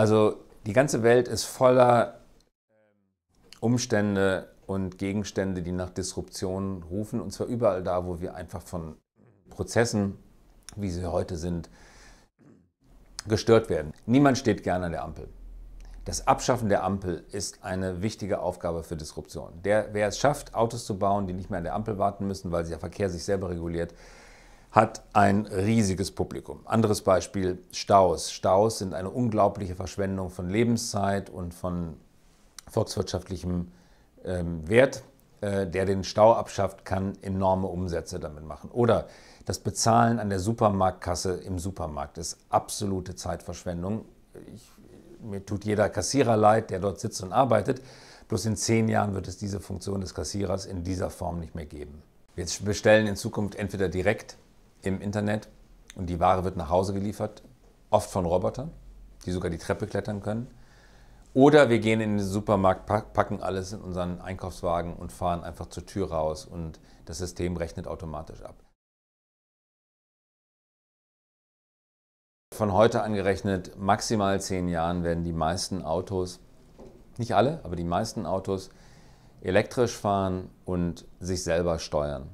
Also die ganze Welt ist voller ähm, Umstände und Gegenstände, die nach Disruption rufen. Und zwar überall da, wo wir einfach von Prozessen, wie sie heute sind, gestört werden. Niemand steht gerne an der Ampel. Das Abschaffen der Ampel ist eine wichtige Aufgabe für Disruption. Der, wer es schafft, Autos zu bauen, die nicht mehr an der Ampel warten müssen, weil der Verkehr sich selber reguliert, hat ein riesiges Publikum. Anderes Beispiel, Staus. Staus sind eine unglaubliche Verschwendung von Lebenszeit und von volkswirtschaftlichem ähm, Wert. Äh, der den Stau abschafft, kann enorme Umsätze damit machen. Oder das Bezahlen an der Supermarktkasse im Supermarkt ist absolute Zeitverschwendung. Ich, mir tut jeder Kassierer leid, der dort sitzt und arbeitet. Bloß in zehn Jahren wird es diese Funktion des Kassierers in dieser Form nicht mehr geben. Wir bestellen in Zukunft entweder direkt im Internet und die Ware wird nach Hause geliefert, oft von Robotern, die sogar die Treppe klettern können. Oder wir gehen in den Supermarkt, packen alles in unseren Einkaufswagen und fahren einfach zur Tür raus und das System rechnet automatisch ab. Von heute angerechnet, maximal zehn Jahren werden die meisten Autos, nicht alle, aber die meisten Autos elektrisch fahren und sich selber steuern.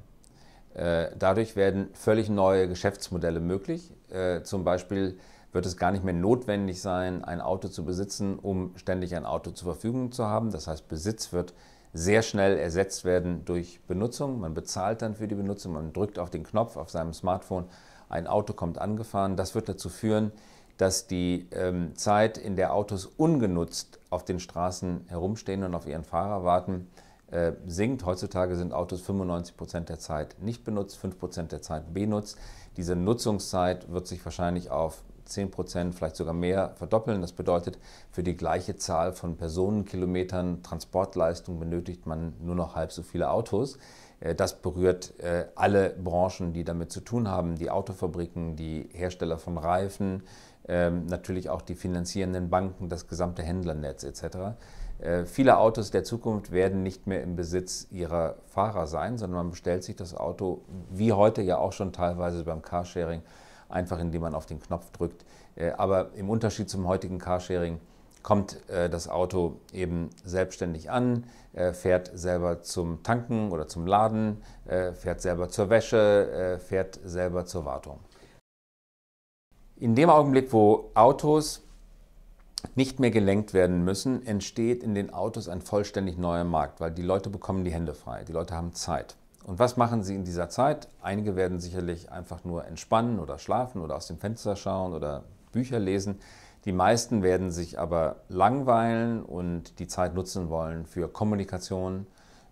Äh, dadurch werden völlig neue Geschäftsmodelle möglich. Äh, zum Beispiel wird es gar nicht mehr notwendig sein, ein Auto zu besitzen, um ständig ein Auto zur Verfügung zu haben. Das heißt, Besitz wird sehr schnell ersetzt werden durch Benutzung. Man bezahlt dann für die Benutzung, man drückt auf den Knopf auf seinem Smartphone, ein Auto kommt angefahren. Das wird dazu führen, dass die ähm, Zeit, in der Autos ungenutzt auf den Straßen herumstehen und auf ihren Fahrer warten, äh, sinkt. Heutzutage sind Autos 95 Prozent der Zeit nicht benutzt, 5 Prozent der Zeit benutzt. Diese Nutzungszeit wird sich wahrscheinlich auf 10 Prozent, vielleicht sogar mehr verdoppeln. Das bedeutet, für die gleiche Zahl von Personenkilometern Transportleistung benötigt man nur noch halb so viele Autos. Äh, das berührt äh, alle Branchen, die damit zu tun haben, die Autofabriken, die Hersteller von Reifen, ähm, natürlich auch die finanzierenden Banken, das gesamte Händlernetz etc. Äh, viele Autos der Zukunft werden nicht mehr im Besitz ihrer Fahrer sein, sondern man bestellt sich das Auto, wie heute ja auch schon teilweise beim Carsharing, einfach indem man auf den Knopf drückt. Äh, aber im Unterschied zum heutigen Carsharing kommt äh, das Auto eben selbstständig an, äh, fährt selber zum Tanken oder zum Laden, fährt selber zur Wäsche, fährt selber zur Wartung. In dem Augenblick, wo Autos nicht mehr gelenkt werden müssen, entsteht in den Autos ein vollständig neuer Markt, weil die Leute bekommen die Hände frei, die Leute haben Zeit. Und was machen sie in dieser Zeit? Einige werden sicherlich einfach nur entspannen oder schlafen oder aus dem Fenster schauen oder Bücher lesen. Die meisten werden sich aber langweilen und die Zeit nutzen wollen für Kommunikation,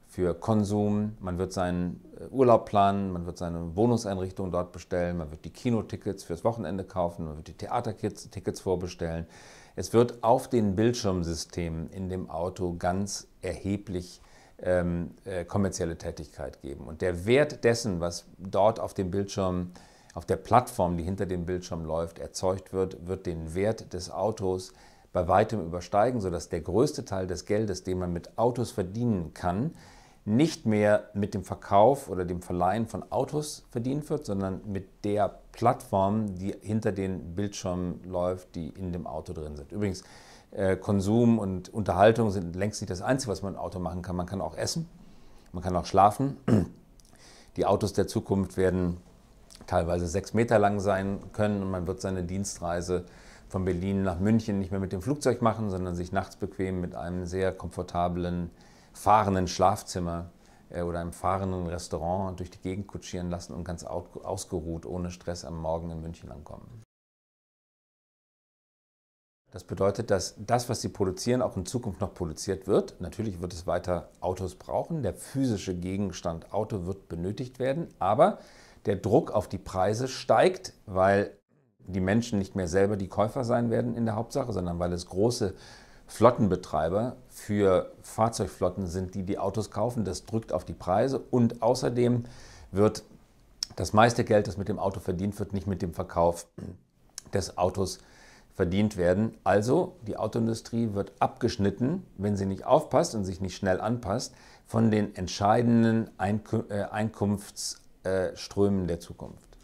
für Konsum. Man wird seinen äh, Urlaub planen, man wird seine Wohnungseinrichtung dort bestellen, man wird die Kinotickets fürs Wochenende kaufen, man wird die Theatertickets vorbestellen. Es wird auf den Bildschirmsystemen in dem Auto ganz erheblich ähm, äh, kommerzielle Tätigkeit geben. Und der Wert dessen, was dort auf dem Bildschirm, auf der Plattform, die hinter dem Bildschirm läuft, erzeugt wird, wird den Wert des Autos bei weitem übersteigen, sodass der größte Teil des Geldes, den man mit Autos verdienen kann, nicht mehr mit dem Verkauf oder dem Verleihen von Autos verdient wird, sondern mit der Plattform, die hinter den Bildschirmen läuft, die in dem Auto drin sind. Übrigens, äh, Konsum und Unterhaltung sind längst nicht das Einzige, was man im Auto machen kann. Man kann auch essen, man kann auch schlafen. Die Autos der Zukunft werden teilweise sechs Meter lang sein können und man wird seine Dienstreise von Berlin nach München nicht mehr mit dem Flugzeug machen, sondern sich nachts bequem mit einem sehr komfortablen, fahrenden Schlafzimmer äh, oder einem fahrenden Restaurant durch die Gegend kutschieren lassen und ganz ausgeruht, ohne Stress am Morgen in München ankommen. Das bedeutet, dass das, was sie produzieren, auch in Zukunft noch produziert wird. Natürlich wird es weiter Autos brauchen. Der physische Gegenstand Auto wird benötigt werden. Aber der Druck auf die Preise steigt, weil die Menschen nicht mehr selber die Käufer sein werden in der Hauptsache, sondern weil es große Flottenbetreiber für Fahrzeugflotten sind, die die Autos kaufen. Das drückt auf die Preise und außerdem wird das meiste Geld, das mit dem Auto verdient wird, nicht mit dem Verkauf des Autos verdient verdient werden. Also die Autoindustrie wird abgeschnitten, wenn sie nicht aufpasst und sich nicht schnell anpasst, von den entscheidenden äh, Einkunftsströmen der Zukunft.